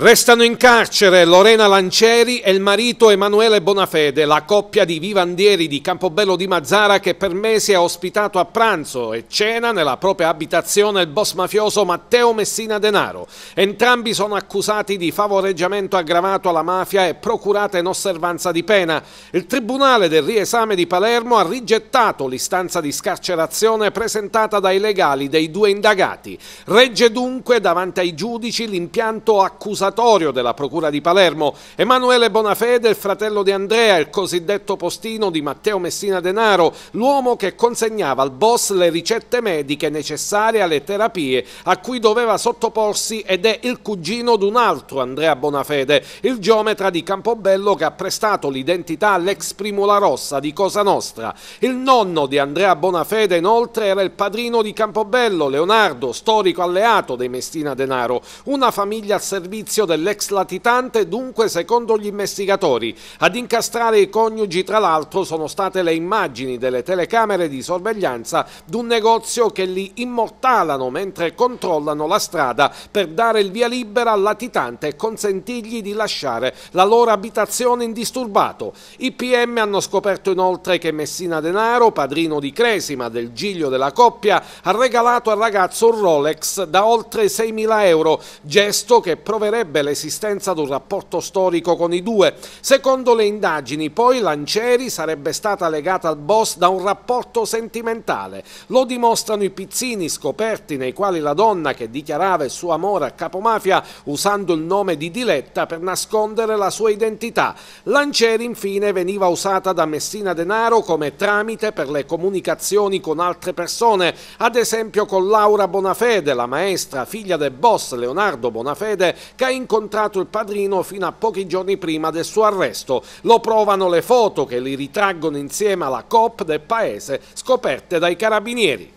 Restano in carcere Lorena Lancieri e il marito Emanuele Bonafede, la coppia di vivandieri di Campobello di Mazzara che per mesi ha ospitato a pranzo e cena nella propria abitazione il boss mafioso Matteo Messina Denaro. Entrambi sono accusati di favoreggiamento aggravato alla mafia e procurata in osservanza di pena. Il Tribunale del Riesame di Palermo ha rigettato l'istanza di scarcerazione presentata dai legali dei due indagati. Regge dunque davanti ai giudici l'impianto accusatorio accusatorio della Procura di Palermo. Emanuele Bonafede, il fratello di Andrea, il cosiddetto postino di Matteo Messina Denaro, l'uomo che consegnava al boss le ricette mediche necessarie alle terapie a cui doveva sottoporsi ed è il cugino di un altro Andrea Bonafede, il geometra di Campobello che ha prestato l'identità all'ex Primula Rossa di Cosa Nostra. Il nonno di Andrea Bonafede inoltre era il padrino di Campobello, Leonardo, storico alleato dei Messina Denaro, una famiglia al servizio giudizio dell'ex latitante, dunque secondo gli investigatori. Ad incastrare i coniugi tra l'altro sono state le immagini delle telecamere di sorveglianza d'un negozio che li immortalano mentre controllano la strada per dare il via libera al latitante e consentirgli di lasciare la loro abitazione indisturbato. I PM hanno scoperto inoltre che Messina Denaro, padrino di Cresima del Giglio della coppia, ha regalato al ragazzo un Rolex da oltre 6.000 euro, gesto che proverebbe negherebbe l'esistenza di un rapporto storico con i due. Secondo le indagini, poi Lancieri sarebbe stata legata al boss da un rapporto sentimentale. Lo dimostrano i pizzini scoperti nei quali la donna che dichiarava il suo amore a capomafia usando il nome di Diletta per nascondere la sua identità. Lancieri infine veniva usata da Messina Denaro come tramite per le comunicazioni con altre persone, ad esempio con Laura Bonafede, la maestra, figlia del boss Leonardo Bonafede, che ha incontrato il padrino fino a pochi giorni prima del suo arresto. Lo provano le foto che li ritraggono insieme alla COP del paese scoperte dai carabinieri.